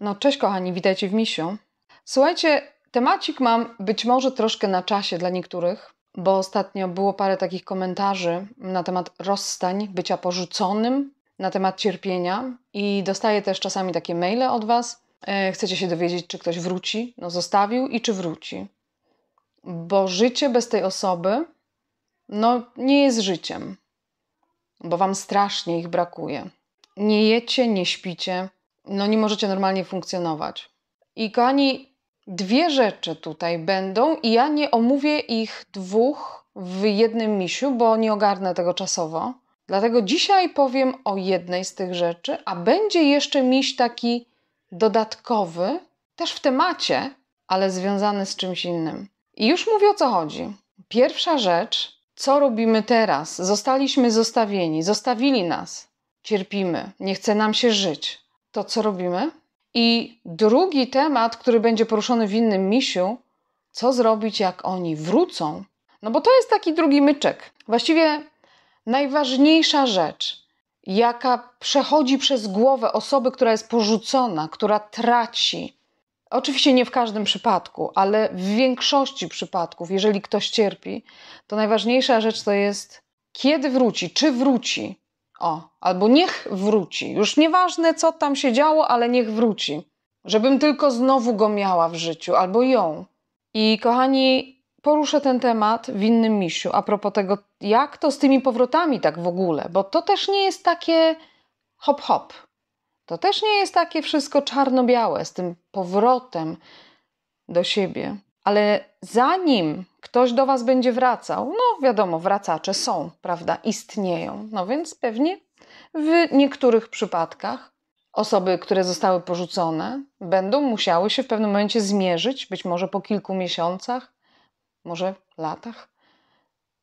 No, cześć kochani, witajcie w misiu. Słuchajcie, temacik mam być może troszkę na czasie dla niektórych, bo ostatnio było parę takich komentarzy na temat rozstań, bycia porzuconym, na temat cierpienia i dostaję też czasami takie maile od Was. E, chcecie się dowiedzieć, czy ktoś wróci, no zostawił i czy wróci. Bo życie bez tej osoby, no nie jest życiem, bo Wam strasznie ich brakuje. Nie jecie, nie śpicie, no nie możecie normalnie funkcjonować. I kochani, dwie rzeczy tutaj będą i ja nie omówię ich dwóch w jednym misiu, bo nie ogarnę tego czasowo. Dlatego dzisiaj powiem o jednej z tych rzeczy, a będzie jeszcze miś taki dodatkowy, też w temacie, ale związany z czymś innym. I już mówię o co chodzi. Pierwsza rzecz, co robimy teraz? Zostaliśmy zostawieni, zostawili nas, cierpimy, nie chce nam się żyć to, co robimy. I drugi temat, który będzie poruszony w innym misiu, co zrobić, jak oni wrócą. No bo to jest taki drugi myczek. Właściwie najważniejsza rzecz, jaka przechodzi przez głowę osoby, która jest porzucona, która traci. Oczywiście nie w każdym przypadku, ale w większości przypadków, jeżeli ktoś cierpi, to najważniejsza rzecz to jest, kiedy wróci, czy wróci, o, albo niech wróci. Już nieważne, co tam się działo, ale niech wróci. Żebym tylko znowu go miała w życiu, albo ją. I kochani, poruszę ten temat w innym misiu, a propos tego, jak to z tymi powrotami tak w ogóle, bo to też nie jest takie hop-hop. To też nie jest takie wszystko czarno-białe z tym powrotem do siebie. Ale zanim Ktoś do Was będzie wracał. No, wiadomo, wracacze są, prawda? Istnieją. No więc pewnie w niektórych przypadkach osoby, które zostały porzucone, będą musiały się w pewnym momencie zmierzyć, być może po kilku miesiącach, może latach,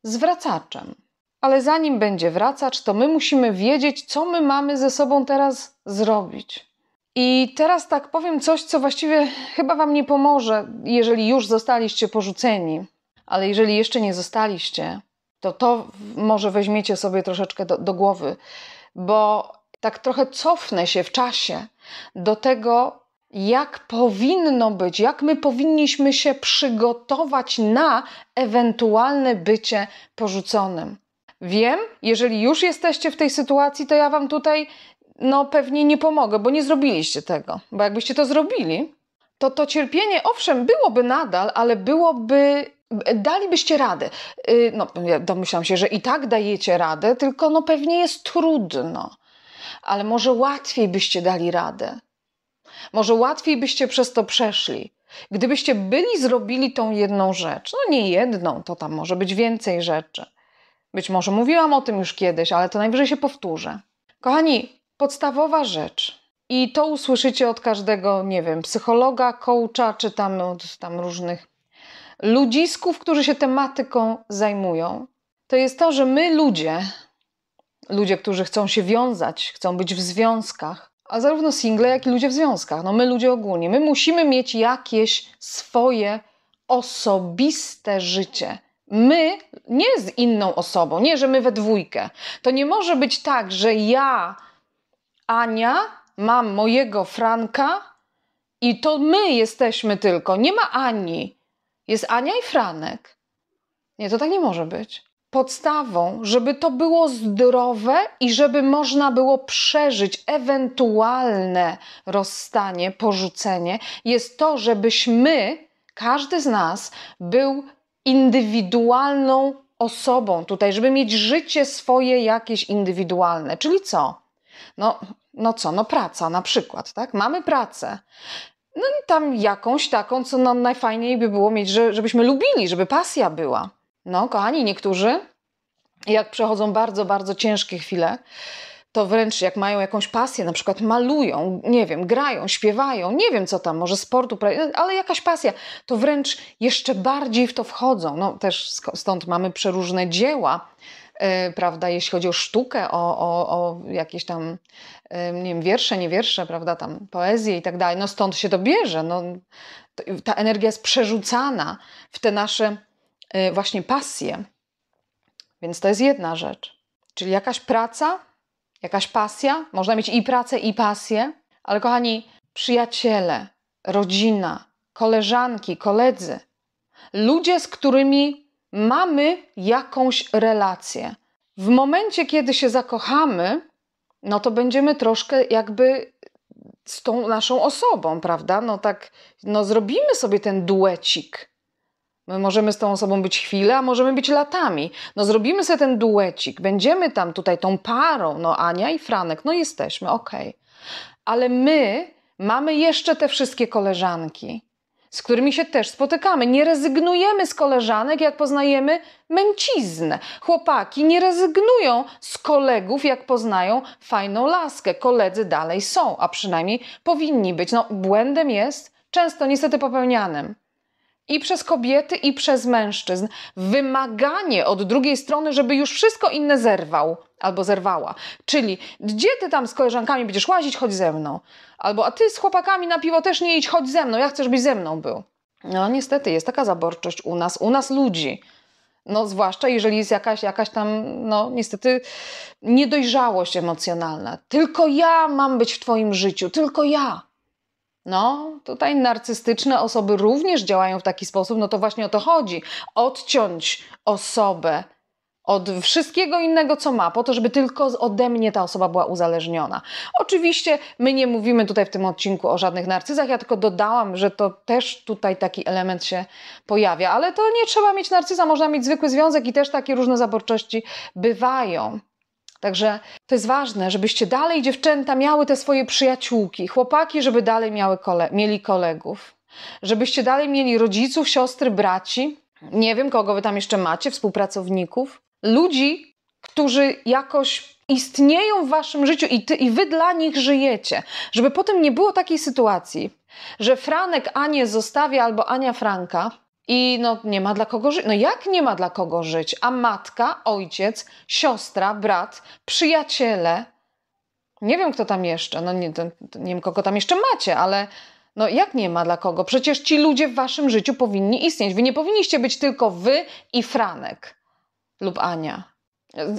z wracaczem. Ale zanim będzie wracacz, to my musimy wiedzieć, co my mamy ze sobą teraz zrobić. I teraz tak powiem coś, co właściwie chyba Wam nie pomoże, jeżeli już zostaliście porzuceni, ale jeżeli jeszcze nie zostaliście, to to może weźmiecie sobie troszeczkę do, do głowy, bo tak trochę cofnę się w czasie do tego, jak powinno być, jak my powinniśmy się przygotować na ewentualne bycie porzuconym. Wiem, jeżeli już jesteście w tej sytuacji, to ja Wam tutaj no, pewnie nie pomogę, bo nie zrobiliście tego. Bo jakbyście to zrobili, to to cierpienie owszem byłoby nadal, ale byłoby Dalibyście radę. Y, no, ja domyślam się, że i tak dajecie radę, tylko no pewnie jest trudno. Ale może łatwiej byście dali radę. Może łatwiej byście przez to przeszli. Gdybyście byli, zrobili tą jedną rzecz. No nie jedną, to tam może być więcej rzeczy. Być może mówiłam o tym już kiedyś, ale to najwyżej się powtórzę. Kochani, podstawowa rzecz. I to usłyszycie od każdego, nie wiem, psychologa, coacha, czy tam, od, tam różnych ludzisków, którzy się tematyką zajmują, to jest to, że my ludzie, ludzie, którzy chcą się wiązać, chcą być w związkach, a zarówno single, jak i ludzie w związkach, no my ludzie ogólnie, my musimy mieć jakieś swoje osobiste życie. My, nie z inną osobą, nie, że my we dwójkę. To nie może być tak, że ja, Ania, mam mojego Franka i to my jesteśmy tylko, nie ma Ani. Jest Ania i Franek. Nie, to tak nie może być. Podstawą, żeby to było zdrowe i żeby można było przeżyć ewentualne rozstanie, porzucenie, jest to, żebyśmy, każdy z nas, był indywidualną osobą tutaj, żeby mieć życie swoje jakieś indywidualne. Czyli co? No, no co? No praca na przykład, tak? Mamy pracę no tam jakąś taką, co nam najfajniej by było mieć, żebyśmy lubili, żeby pasja była. No, kochani, niektórzy, jak przechodzą bardzo, bardzo ciężkie chwile, to wręcz jak mają jakąś pasję, na przykład malują, nie wiem, grają, śpiewają, nie wiem co tam, może sportu, ale jakaś pasja, to wręcz jeszcze bardziej w to wchodzą. No też stąd mamy przeróżne dzieła Y, prawda, jeśli chodzi o sztukę, o, o, o jakieś tam, y, nie wiem, wiersze, nie wiersze, prawda, tam poezję i tak dalej. No stąd się to bierze. No, ta energia jest przerzucana w te nasze y, właśnie pasje. Więc to jest jedna rzecz. Czyli jakaś praca, jakaś pasja. Można mieć i pracę, i pasję. Ale kochani, przyjaciele, rodzina, koleżanki, koledzy, ludzie, z którymi mamy jakąś relację. W momencie, kiedy się zakochamy, no to będziemy troszkę jakby z tą naszą osobą, prawda? No tak, no zrobimy sobie ten duecik. My możemy z tą osobą być chwilę, a możemy być latami. No zrobimy sobie ten duecik, będziemy tam tutaj tą parą, no Ania i Franek, no jesteśmy, okej. Okay. Ale my mamy jeszcze te wszystkie koleżanki z którymi się też spotykamy. Nie rezygnujemy z koleżanek, jak poznajemy męciznę. Chłopaki nie rezygnują z kolegów, jak poznają fajną laskę. Koledzy dalej są, a przynajmniej powinni być. No, błędem jest często niestety popełnianym i przez kobiety, i przez mężczyzn. Wymaganie od drugiej strony, żeby już wszystko inne zerwał albo zerwała. Czyli gdzie ty tam z koleżankami będziesz łazić, chodź ze mną. Albo a ty z chłopakami na piwo też nie idź, chodź ze mną, ja chcę, żebyś ze mną był. No niestety jest taka zaborczość u nas, u nas ludzi. No zwłaszcza jeżeli jest jakaś, jakaś tam, no niestety, niedojrzałość emocjonalna. Tylko ja mam być w twoim życiu, tylko ja. No, tutaj narcystyczne osoby również działają w taki sposób, no to właśnie o to chodzi. Odciąć osobę od wszystkiego innego, co ma, po to, żeby tylko ode mnie ta osoba była uzależniona. Oczywiście my nie mówimy tutaj w tym odcinku o żadnych narcyzach, ja tylko dodałam, że to też tutaj taki element się pojawia, ale to nie trzeba mieć narcyza, można mieć zwykły związek i też takie różne zaborczości bywają. Także to jest ważne, żebyście dalej dziewczęta miały te swoje przyjaciółki, chłopaki, żeby dalej miały kole mieli kolegów, żebyście dalej mieli rodziców, siostry, braci, nie wiem kogo wy tam jeszcze macie, współpracowników, ludzi, którzy jakoś istnieją w waszym życiu i, ty, i wy dla nich żyjecie. Żeby potem nie było takiej sytuacji, że Franek Anię zostawia albo Ania Franka, i no, nie ma dla kogo żyć. No jak nie ma dla kogo żyć? A matka, ojciec, siostra, brat, przyjaciele. Nie wiem, kto tam jeszcze. No nie, nie wiem, kogo tam jeszcze macie, ale no jak nie ma dla kogo? Przecież ci ludzie w waszym życiu powinni istnieć. Wy nie powinniście być tylko wy i Franek lub Ania.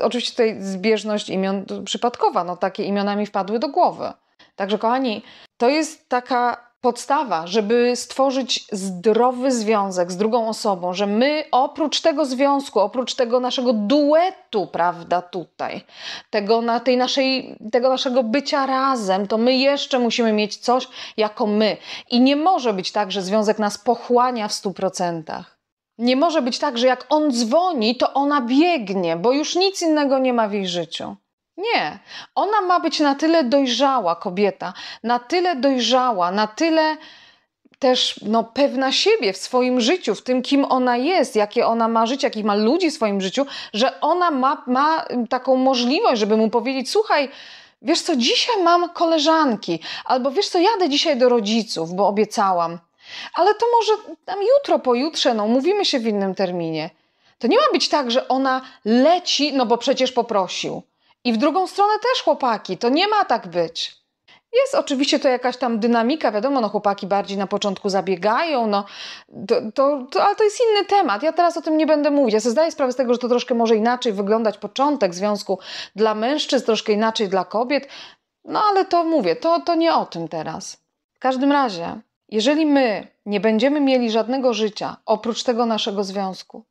Oczywiście tutaj zbieżność imion przypadkowa, no takie imionami wpadły do głowy. Także kochani, to jest taka podstawa, żeby stworzyć zdrowy związek z drugą osobą, że my oprócz tego związku, oprócz tego naszego duetu, prawda, tutaj, tego, na tej naszej, tego naszego bycia razem, to my jeszcze musimy mieć coś jako my. I nie może być tak, że związek nas pochłania w stu procentach. Nie może być tak, że jak on dzwoni, to ona biegnie, bo już nic innego nie ma w jej życiu. Nie. Ona ma być na tyle dojrzała kobieta, na tyle dojrzała, na tyle też no, pewna siebie w swoim życiu, w tym, kim ona jest, jakie ona ma życie, jakich ma ludzi w swoim życiu, że ona ma, ma taką możliwość, żeby mu powiedzieć: Słuchaj, wiesz co, dzisiaj mam koleżanki, albo wiesz co, jadę dzisiaj do rodziców, bo obiecałam, ale to może tam jutro, pojutrze, no, mówimy się w innym terminie. To nie ma być tak, że ona leci, no bo przecież poprosił. I w drugą stronę też chłopaki, to nie ma tak być. Jest oczywiście to jakaś tam dynamika, wiadomo, no chłopaki bardziej na początku zabiegają, no to, to, to, ale to jest inny temat. Ja teraz o tym nie będę mówić. Ja sobie zdaję sprawę z tego, że to troszkę może inaczej wyglądać początek związku dla mężczyzn, troszkę inaczej dla kobiet, no ale to mówię, to, to nie o tym teraz. W każdym razie, jeżeli my nie będziemy mieli żadnego życia oprócz tego naszego związku,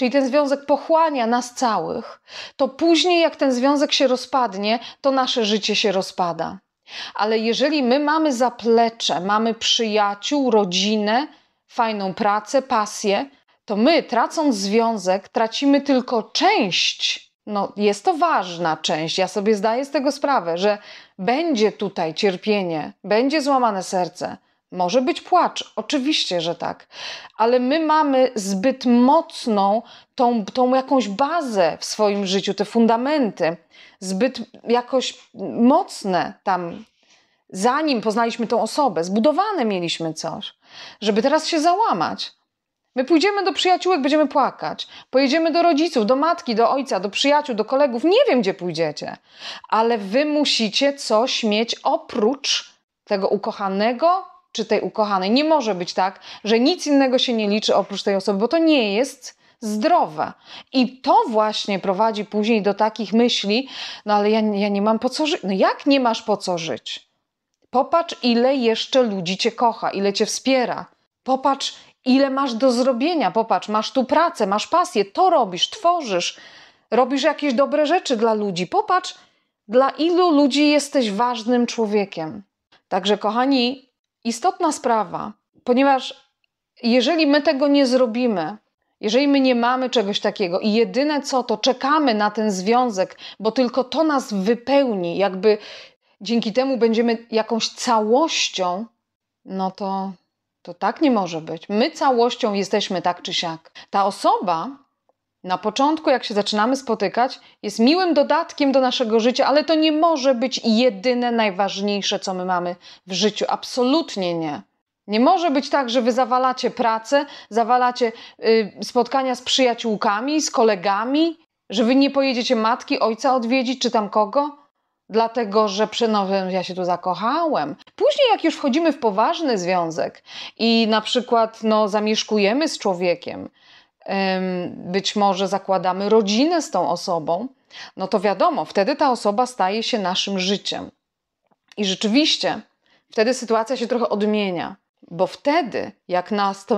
czyli ten związek pochłania nas całych, to później, jak ten związek się rozpadnie, to nasze życie się rozpada. Ale jeżeli my mamy zaplecze, mamy przyjaciół, rodzinę, fajną pracę, pasję, to my, tracąc związek, tracimy tylko część. No, jest to ważna część. Ja sobie zdaję z tego sprawę, że będzie tutaj cierpienie, będzie złamane serce, może być płacz, oczywiście, że tak, ale my mamy zbyt mocną tą, tą jakąś bazę w swoim życiu, te fundamenty, zbyt jakoś mocne tam, zanim poznaliśmy tą osobę, zbudowane mieliśmy coś, żeby teraz się załamać. My pójdziemy do przyjaciółek, będziemy płakać. Pojedziemy do rodziców, do matki, do ojca, do przyjaciół, do kolegów. Nie wiem, gdzie pójdziecie, ale wy musicie coś mieć oprócz tego ukochanego, czy tej ukochanej. Nie może być tak, że nic innego się nie liczy oprócz tej osoby, bo to nie jest zdrowe. I to właśnie prowadzi później do takich myśli, no ale ja, ja nie mam po co żyć. No jak nie masz po co żyć? Popatrz, ile jeszcze ludzi cię kocha, ile cię wspiera. Popatrz, ile masz do zrobienia. Popatrz, masz tu pracę, masz pasję, to robisz, tworzysz, robisz jakieś dobre rzeczy dla ludzi. Popatrz, dla ilu ludzi jesteś ważnym człowiekiem. Także, kochani, istotna sprawa, ponieważ jeżeli my tego nie zrobimy, jeżeli my nie mamy czegoś takiego i jedyne co to czekamy na ten związek, bo tylko to nas wypełni, jakby dzięki temu będziemy jakąś całością, no to, to tak nie może być. My całością jesteśmy tak czy siak. Ta osoba, na początku, jak się zaczynamy spotykać, jest miłym dodatkiem do naszego życia, ale to nie może być jedyne najważniejsze, co my mamy w życiu. Absolutnie nie. Nie może być tak, że wy zawalacie pracę, zawalacie y, spotkania z przyjaciółkami, z kolegami, że wy nie pojedziecie matki, ojca odwiedzić czy tam kogo, dlatego że przy ja się tu zakochałem. Później, jak już wchodzimy w poważny związek i na przykład no, zamieszkujemy z człowiekiem, być może zakładamy rodzinę z tą osobą, no to wiadomo, wtedy ta osoba staje się naszym życiem. I rzeczywiście wtedy sytuacja się trochę odmienia, bo wtedy, jak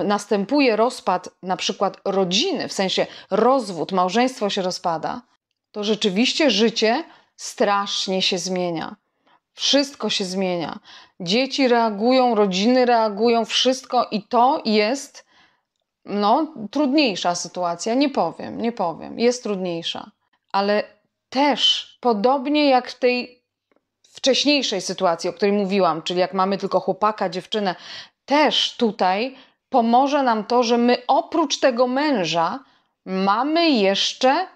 następuje rozpad na przykład rodziny, w sensie rozwód, małżeństwo się rozpada, to rzeczywiście życie strasznie się zmienia. Wszystko się zmienia. Dzieci reagują, rodziny reagują, wszystko i to jest no, trudniejsza sytuacja, nie powiem, nie powiem, jest trudniejsza, ale też podobnie jak w tej wcześniejszej sytuacji, o której mówiłam, czyli jak mamy tylko chłopaka, dziewczynę, też tutaj pomoże nam to, że my oprócz tego męża mamy jeszcze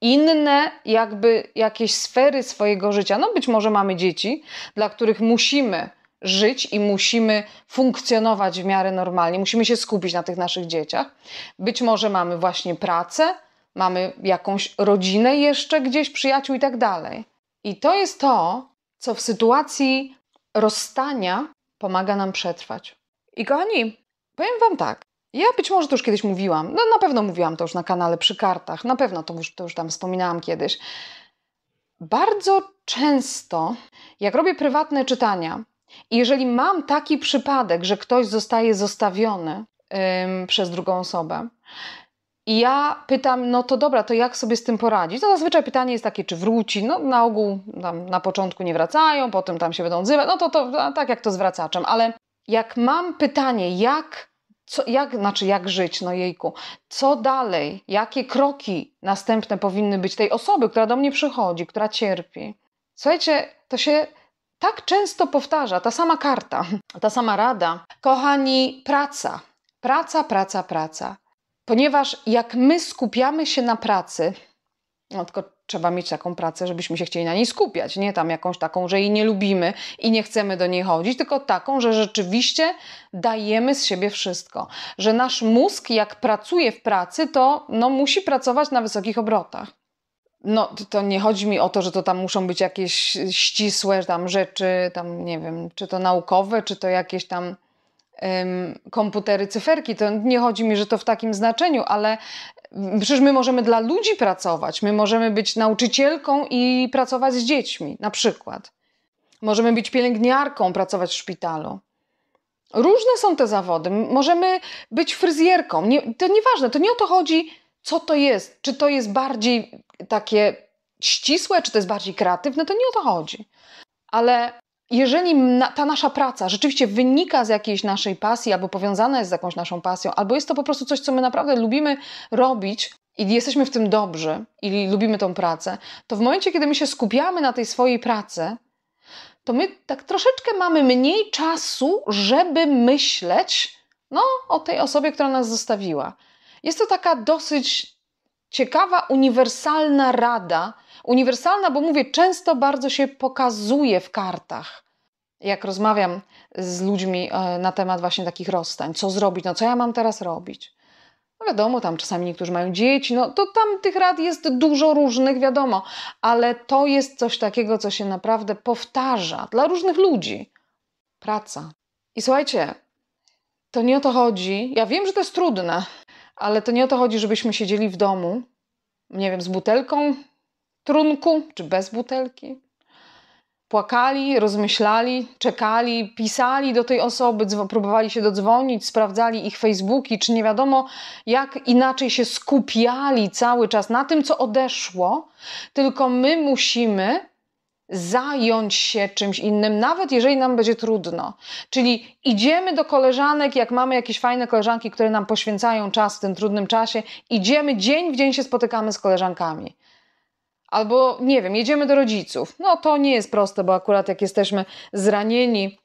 inne jakby jakieś sfery swojego życia. No być może mamy dzieci, dla których musimy żyć i musimy funkcjonować w miarę normalnie, musimy się skupić na tych naszych dzieciach. Być może mamy właśnie pracę, mamy jakąś rodzinę jeszcze gdzieś, przyjaciół i tak dalej. I to jest to, co w sytuacji rozstania pomaga nam przetrwać. I kochani, powiem Wam tak. Ja być może to już kiedyś mówiłam, no na pewno mówiłam to już na kanale przy kartach, na pewno to już, to już tam wspominałam kiedyś. Bardzo często, jak robię prywatne czytania, i jeżeli mam taki przypadek, że ktoś zostaje zostawiony ym, przez drugą osobę, i ja pytam, no to dobra, to jak sobie z tym poradzić? To no zazwyczaj pytanie jest takie, czy wróci? No na ogół na początku nie wracają, potem tam się będą odzywać. No to, to tak jak to z wracaczem, ale jak mam pytanie, jak, co, jak, znaczy jak żyć, no jejku, co dalej, jakie kroki następne powinny być tej osoby, która do mnie przychodzi, która cierpi? Słuchajcie, to się tak często powtarza, ta sama karta, ta sama rada. Kochani, praca, praca, praca, praca. Ponieważ jak my skupiamy się na pracy, no tylko trzeba mieć taką pracę, żebyśmy się chcieli na niej skupiać, nie tam jakąś taką, że jej nie lubimy i nie chcemy do niej chodzić, tylko taką, że rzeczywiście dajemy z siebie wszystko. Że nasz mózg, jak pracuje w pracy, to no, musi pracować na wysokich obrotach no to, nie chodzi mi o to, że to tam muszą być jakieś ścisłe tam rzeczy, tam nie wiem, czy to naukowe, czy to jakieś tam ym, komputery, cyferki. To nie chodzi mi, że to w takim znaczeniu, ale mm, przecież my możemy dla ludzi pracować. My możemy być nauczycielką i pracować z dziećmi, na przykład. Możemy być pielęgniarką, pracować w szpitalu. Różne są te zawody. Możemy być fryzjerką. Nie, to nieważne, to nie o to chodzi, co to jest, czy to jest bardziej takie ścisłe, czy to jest bardziej kreatywne, to nie o to chodzi. Ale jeżeli ta nasza praca rzeczywiście wynika z jakiejś naszej pasji, albo powiązana jest z jakąś naszą pasją, albo jest to po prostu coś, co my naprawdę lubimy robić i jesteśmy w tym dobrzy i lubimy tą pracę, to w momencie, kiedy my się skupiamy na tej swojej pracy, to my tak troszeczkę mamy mniej czasu, żeby myśleć no, o tej osobie, która nas zostawiła. Jest to taka dosyć ciekawa, uniwersalna rada. Uniwersalna, bo mówię, często bardzo się pokazuje w kartach. Jak rozmawiam z ludźmi e, na temat właśnie takich rozstań, co zrobić, no co ja mam teraz robić. No wiadomo, tam czasami niektórzy mają dzieci, no to tam tych rad jest dużo różnych, wiadomo, ale to jest coś takiego, co się naprawdę powtarza dla różnych ludzi. Praca. I słuchajcie, to nie o to chodzi. Ja wiem, że to jest trudne, ale to nie o to chodzi, żebyśmy siedzieli w domu, nie wiem, z butelką trunku czy bez butelki. Płakali, rozmyślali, czekali, pisali do tej osoby, próbowali się dodzwonić, sprawdzali ich Facebooki, czy nie wiadomo, jak inaczej się skupiali cały czas na tym, co odeszło. Tylko my musimy zająć się czymś innym, nawet jeżeli nam będzie trudno. Czyli idziemy do koleżanek, jak mamy jakieś fajne koleżanki, które nam poświęcają czas w tym trudnym czasie, idziemy dzień w dzień się spotykamy z koleżankami. Albo nie wiem, jedziemy do rodziców. No to nie jest proste, bo akurat jak jesteśmy zranieni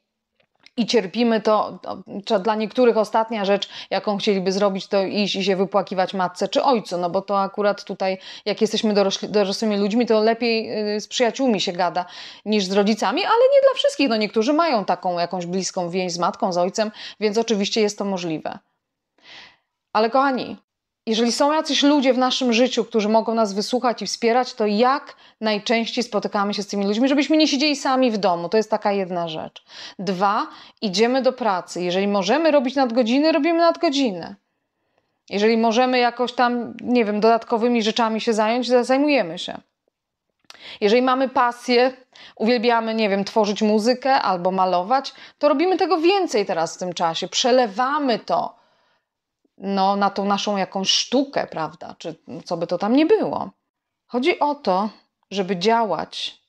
i cierpimy, to, to dla niektórych ostatnia rzecz, jaką chcieliby zrobić, to iść i się wypłakiwać matce czy ojcu, no bo to akurat tutaj, jak jesteśmy dorośli, dorosłymi ludźmi, to lepiej y, z przyjaciółmi się gada niż z rodzicami, ale nie dla wszystkich. No niektórzy mają taką jakąś bliską więź z matką, z ojcem, więc oczywiście jest to możliwe. Ale kochani, jeżeli są jacyś ludzie w naszym życiu, którzy mogą nas wysłuchać i wspierać, to jak najczęściej spotykamy się z tymi ludźmi, żebyśmy nie siedzieli sami w domu. To jest taka jedna rzecz. Dwa, idziemy do pracy. Jeżeli możemy robić nadgodziny, robimy nadgodziny. Jeżeli możemy jakoś tam, nie wiem, dodatkowymi rzeczami się zająć, zajmujemy się. Jeżeli mamy pasję, uwielbiamy, nie wiem, tworzyć muzykę albo malować, to robimy tego więcej teraz w tym czasie. Przelewamy to no, na tą naszą jakąś sztukę, prawda? Czy co by to tam nie było. Chodzi o to, żeby działać,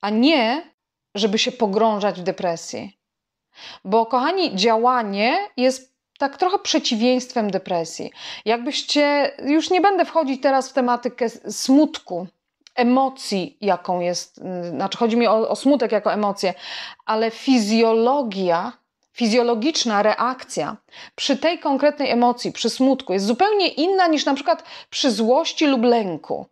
a nie, żeby się pogrążać w depresji. Bo, kochani, działanie jest tak trochę przeciwieństwem depresji. Jakbyście, już nie będę wchodzić teraz w tematykę smutku, emocji, jaką jest, znaczy chodzi mi o, o smutek jako emocję, ale fizjologia fizjologiczna reakcja przy tej konkretnej emocji, przy smutku, jest zupełnie inna niż na przykład przy złości lub lęku,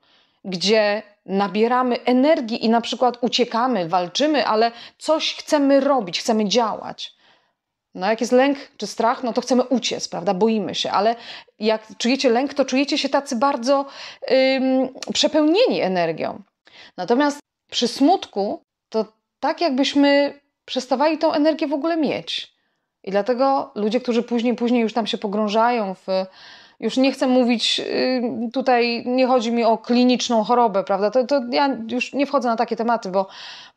gdzie nabieramy energii i na przykład uciekamy, walczymy, ale coś chcemy robić, chcemy działać. No jak jest lęk czy strach, no to chcemy uciec, prawda? Boimy się, ale jak czujecie lęk, to czujecie się tacy bardzo ym, przepełnieni energią. Natomiast przy smutku, to tak jakbyśmy przestawali tą energię w ogóle mieć. I dlatego ludzie, którzy później, później już tam się pogrążają w, już nie chcę mówić, y, tutaj nie chodzi mi o kliniczną chorobę, prawda? To, to ja już nie wchodzę na takie tematy, bo,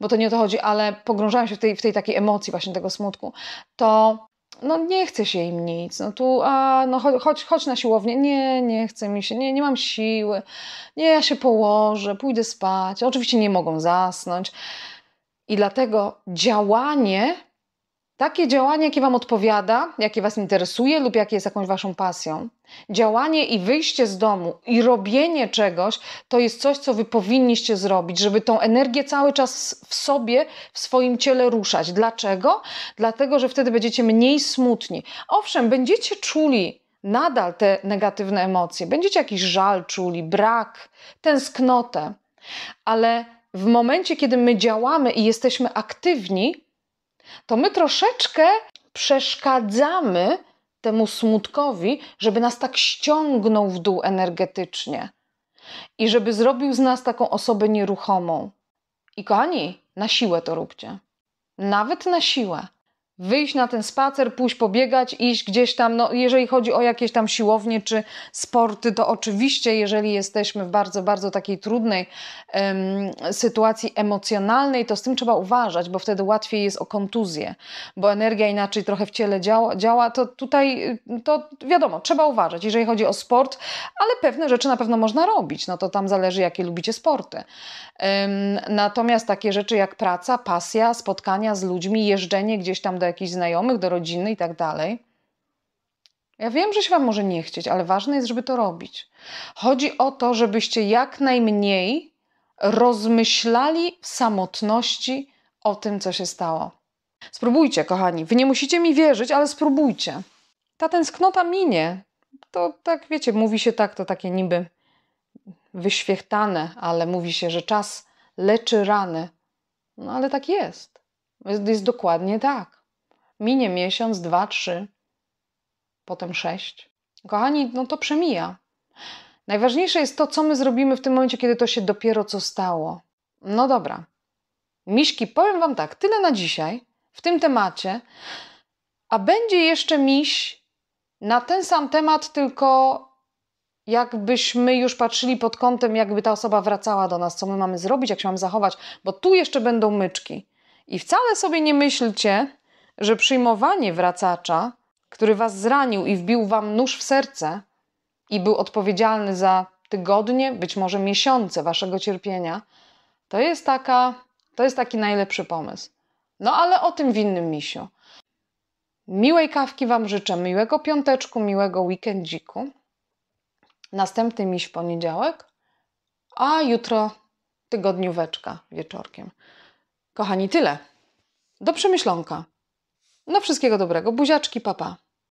bo to nie o to chodzi, ale pogrążają się w tej, w tej takiej emocji, właśnie tego smutku. To no nie chce się im nic, no tu, a no chodź, chodź na siłownię, nie, nie chce mi się, nie, nie mam siły, nie, ja się położę, pójdę spać. Oczywiście nie mogą zasnąć. I dlatego działanie, takie działanie, jakie Wam odpowiada, jakie Was interesuje lub jakie jest jakąś Waszą pasją, działanie i wyjście z domu i robienie czegoś, to jest coś, co Wy powinniście zrobić, żeby tą energię cały czas w sobie, w swoim ciele ruszać. Dlaczego? Dlatego, że wtedy będziecie mniej smutni. Owszem, będziecie czuli nadal te negatywne emocje. Będziecie jakiś żal czuli, brak, tęsknotę, ale w momencie, kiedy my działamy i jesteśmy aktywni, to my troszeczkę przeszkadzamy temu smutkowi, żeby nas tak ściągnął w dół energetycznie i żeby zrobił z nas taką osobę nieruchomą. I kochani, na siłę to róbcie. Nawet na siłę wyjść na ten spacer, pójść pobiegać, iść gdzieś tam, no jeżeli chodzi o jakieś tam siłownie czy sporty, to oczywiście jeżeli jesteśmy w bardzo, bardzo takiej trudnej um, sytuacji emocjonalnej, to z tym trzeba uważać, bo wtedy łatwiej jest o kontuzję, bo energia inaczej trochę w ciele działa, działa to tutaj, to wiadomo, trzeba uważać, jeżeli chodzi o sport, ale pewne rzeczy na pewno można robić, no to tam zależy jakie lubicie sporty. Um, natomiast takie rzeczy jak praca, pasja, spotkania z ludźmi, jeżdżenie gdzieś tam do jakichś znajomych, do rodziny i tak dalej. Ja wiem, że się Wam może nie chcieć, ale ważne jest, żeby to robić. Chodzi o to, żebyście jak najmniej rozmyślali w samotności o tym, co się stało. Spróbujcie, kochani. Wy nie musicie mi wierzyć, ale spróbujcie. Ta tęsknota minie. To tak, wiecie, mówi się tak, to takie niby wyświechtane, ale mówi się, że czas leczy rany. No ale tak jest. Jest, jest dokładnie tak minie miesiąc, dwa, trzy, potem sześć. Kochani, no to przemija. Najważniejsze jest to, co my zrobimy w tym momencie, kiedy to się dopiero co stało. No dobra. Miśki, powiem Wam tak, tyle na dzisiaj w tym temacie, a będzie jeszcze miś na ten sam temat, tylko jakbyśmy już patrzyli pod kątem, jakby ta osoba wracała do nas, co my mamy zrobić, jak się mamy zachować, bo tu jeszcze będą myczki. I wcale sobie nie myślcie, że przyjmowanie wracacza, który was zranił i wbił wam nóż w serce i był odpowiedzialny za tygodnie, być może miesiące waszego cierpienia, to jest taka, to jest taki najlepszy pomysł. No ale o tym w innym misiu. Miłej kawki Wam życzę, miłego piąteczku, miłego weekendziku. Następny miś poniedziałek, a jutro tygodnióweczka wieczorkiem. Kochani, tyle. Do przemyślonka. No wszystkiego dobrego. Buziaczki, papa.